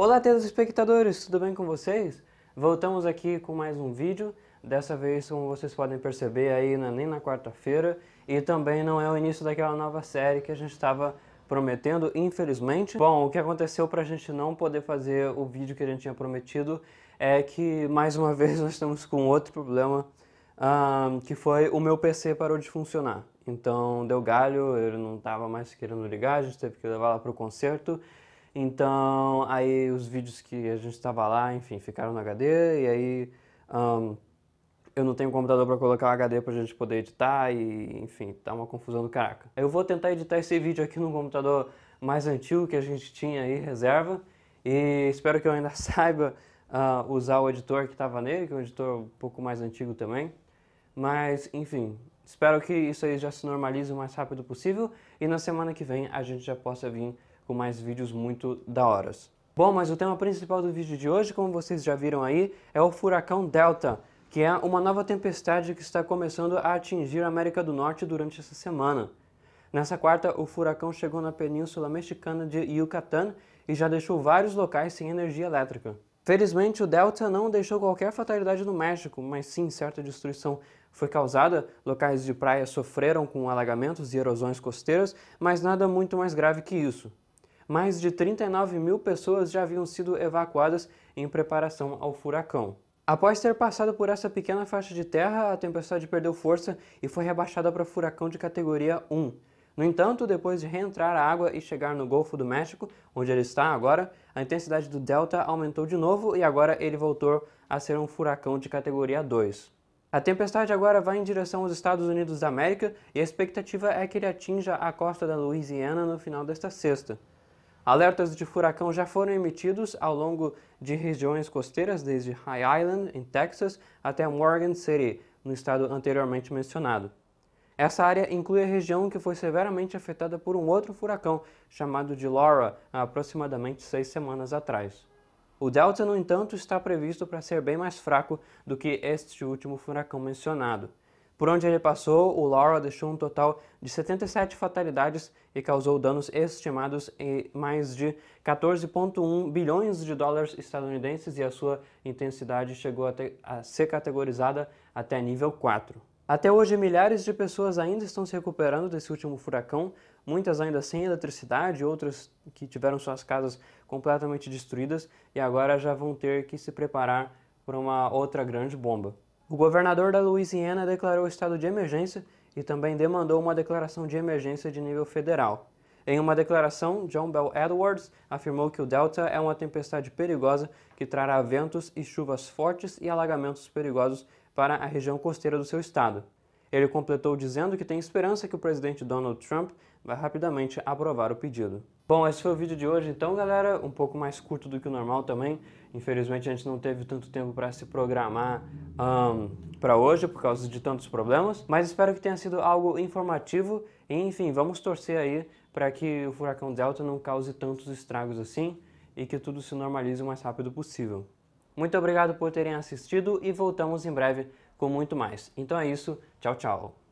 Olá, telespectadores, tudo bem com vocês? Voltamos aqui com mais um vídeo. Dessa vez, como vocês podem perceber, aí não é nem na quarta-feira e também não é o início daquela nova série que a gente estava prometendo, infelizmente. Bom, o que aconteceu para a gente não poder fazer o vídeo que a gente tinha prometido é que, mais uma vez, nós estamos com outro problema, um, que foi o meu PC parou de funcionar. Então, deu galho, ele não estava mais querendo ligar, a gente teve que levar lá para o concerto. Então, aí os vídeos que a gente estava lá, enfim, ficaram no HD e aí um, eu não tenho computador para colocar o HD para a gente poder editar e, enfim, tá uma confusão do caraca. Eu vou tentar editar esse vídeo aqui no computador mais antigo que a gente tinha aí, reserva, e espero que eu ainda saiba uh, usar o editor que estava nele, que é um editor um pouco mais antigo também. Mas, enfim, espero que isso aí já se normalize o mais rápido possível e na semana que vem a gente já possa vir com mais vídeos muito da horas. Bom, mas o tema principal do vídeo de hoje, como vocês já viram aí, é o furacão Delta, que é uma nova tempestade que está começando a atingir a América do Norte durante essa semana. Nessa quarta, o furacão chegou na península mexicana de Yucatán e já deixou vários locais sem energia elétrica. Felizmente, o Delta não deixou qualquer fatalidade no México, mas sim certa destruição foi causada. Locais de praia sofreram com alagamentos e erosões costeiras, mas nada muito mais grave que isso mais de 39 mil pessoas já haviam sido evacuadas em preparação ao furacão. Após ter passado por essa pequena faixa de terra, a tempestade perdeu força e foi rebaixada para furacão de categoria 1. No entanto, depois de reentrar a água e chegar no Golfo do México, onde ele está agora, a intensidade do delta aumentou de novo e agora ele voltou a ser um furacão de categoria 2. A tempestade agora vai em direção aos Estados Unidos da América e a expectativa é que ele atinja a costa da Louisiana no final desta sexta. Alertas de furacão já foram emitidos ao longo de regiões costeiras, desde High Island, em Texas, até Morgan City, no estado anteriormente mencionado. Essa área inclui a região que foi severamente afetada por um outro furacão, chamado de Laura, há aproximadamente seis semanas atrás. O Delta, no entanto, está previsto para ser bem mais fraco do que este último furacão mencionado. Por onde ele passou, o Laura deixou um total de 77 fatalidades e causou danos estimados em mais de 14,1 bilhões de dólares estadunidenses e a sua intensidade chegou a, ter, a, ser categorizada até nível 4. Até hoje, milhares de pessoas ainda estão se recuperando desse último furacão, muitas ainda sem eletricidade, outras que tiveram suas casas completamente destruídas e agora já vão ter que se preparar para uma outra grande bomba. O governador da Louisiana declarou estado de emergência e também demandou uma declaração de emergência de nível federal. Em uma declaração, John Bell Edwards afirmou que o Delta é uma tempestade perigosa que trará ventos e chuvas fortes e alagamentos perigosos para a região costeira do seu estado. Ele completou dizendo que tem esperança que o presidente Donald Trump vai rapidamente aprovar o pedido. Bom, esse foi o vídeo de hoje então, galera, um pouco mais curto do que o normal também. Infelizmente a gente não teve tanto tempo para se programar um, para hoje por causa de tantos problemas, mas espero que tenha sido algo informativo e, enfim, vamos torcer aí para que o furacão Delta não cause tantos estragos assim e que tudo se normalize o mais rápido possível. Muito obrigado por terem assistido e voltamos em breve com muito mais. Então é isso, tchau, tchau.